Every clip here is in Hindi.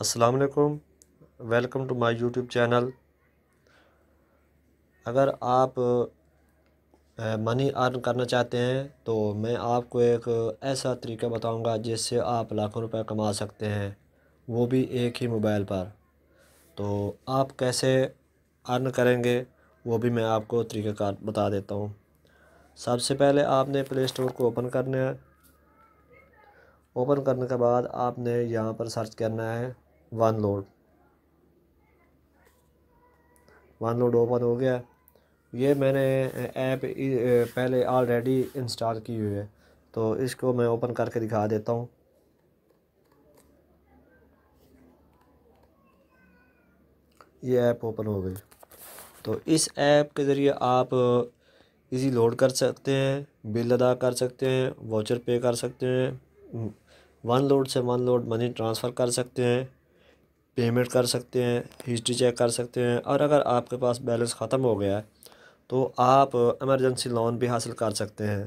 अस्सलाम वालेकुम welcome to my YouTube channel अगर आप मनी अर्न करना चाहते हैं तो मैं आपको एक ऐसा तरीका बताऊंगा जिससे आप लाखों रुपए कमा सकते हैं वो भी एक ही मोबाइल पर तो आप कैसे अर्न करेंगे वो भी मैं आपको तरीक़ाकार बता देता हूँ सबसे पहले आपने प्ले स्टोर को ओपन करना है ओपन करने के बाद आपने यहाँ पर सर्च करना है one load one load open हो गया ये मैंने ऐप पहले ऑलरेडी इंस्टॉल की हुई है तो इसको मैं ओपन करके दिखा देता हूँ ये ऐप ओपन हो गई तो इस ऐप के ज़रिए आप इजी uh, लोड कर सकते हैं बिल अदा कर सकते हैं वाचर पे कर सकते हैं वन लोड से वन लोड मनी ट्रांसफ़र कर सकते हैं पेमेंट कर सकते हैं हिस्ट्री चेक कर सकते हैं और अगर आपके पास बैलेंस ख़त्म हो गया है तो आप एमरजेंसी लोन भी हासिल कर सकते हैं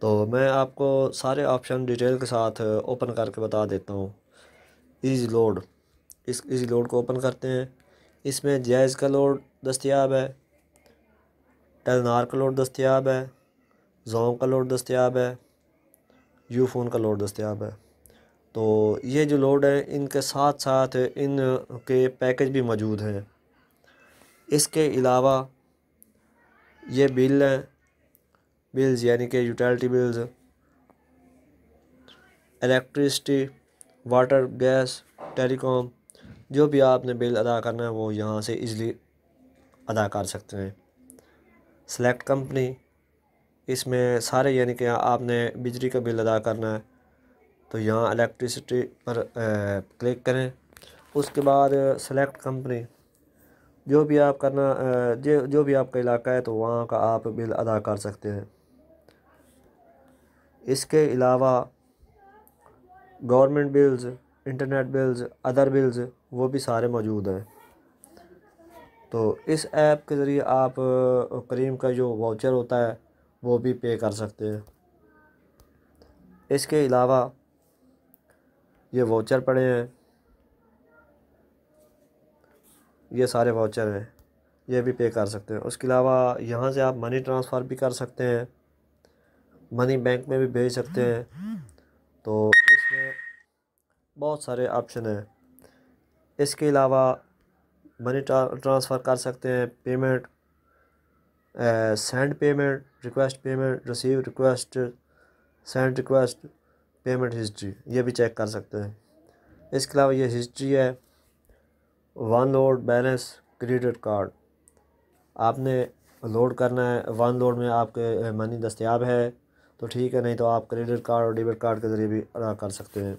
तो मैं आपको सारे ऑप्शन डिटेल के साथ ओपन करके बता देता हूँ ईजी लोड इस ईजी लोड को ओपन करते हैं इसमें जायज़ का लोड दस्तियाब है एलनार का लोड दस्तियाब है जोम का लोड दस्तियाब है यूफोन का लोड दस्तियाब है तो ये जो लोड हैं इनके साथ साथ इन के पैकेज भी मौजूद हैं इसके अलावा ये बिल हैं बिल्स यानी कि utility bills electricity water gas telecom जो भी आपने बिल अदा करना है वो यहाँ से इजली अदा कर सकते हैं सेलेक्ट कंपनी इसमें सारे यानी कि आपने बिजली का बिल अदा करना है तो यहाँ इलेक्ट्रिसिटी पर क्लिक करें उसके बाद सेलेक्ट कंपनी जो भी आप करना जो जो भी आपका इलाका है तो वहाँ का आप बिल अदा कर सकते हैं इसके अलावा government bills internet bills other bills वो भी सारे मौजूद हैं तो इस ऐप के ज़रिए आप करीम का जो वाउचर होता है वो भी पे कर सकते हैं इसके अलावा ये वाउचर पड़े हैं ये सारे वाउचर हैं ये भी पे कर सकते हैं उसके अलावा यहाँ से आप मनी ट्रांसफ़र भी कर सकते हैं मनी बैंक में भी भेज सकते हैं तो इसमें बहुत सारे ऑप्शन हैं इसके अलावा मनी ट्रांसफ़र कर सकते हैं payment send payment request payment receive request send request payment history ये भी चेक कर सकते हैं इसके अलावा ये हिस्ट्री है one load balance credit card आपने लोड करना है वन लोड में आपके मनी दस्तियाब है तो ठीक है नहीं तो आप क्रेडिट कार्ड और डेबिट कार्ड के ज़रिए भी अदा कर सकते हैं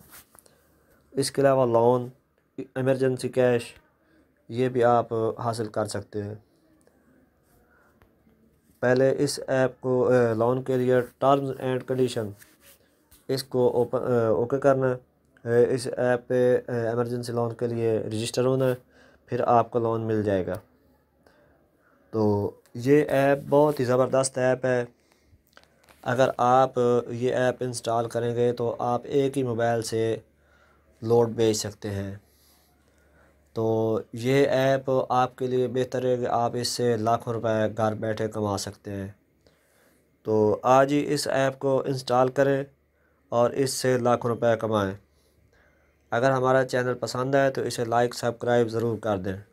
इसके अलावा लोन एमरजेंसी कैश ये भी आप हासिल कर सकते हैं पहले इस ऐप को लोन के लिए टर्म्स एंड कंडीशन इसको ओपन ओके करना है इस ऐप पे एमरजेंसी लोन के लिए रजिस्टर होना है फिर आपको लोन मिल जाएगा तो ये ऐप बहुत ही ज़बरदस्त ऐप है अगर आप ये ऐप इंस्टॉल करेंगे तो आप एक ही मोबाइल से लोड बेच सकते हैं तो ये ऐप आपके लिए बेहतर है कि आप इससे लाखों रुपए घर बैठे कमा सकते हैं तो आज ही इस ऐप को इंस्टॉल करें और इससे लाखों रुपए कमाएं अगर हमारा चैनल पसंद आए तो इसे लाइक सब्सक्राइब ज़रूर कर दें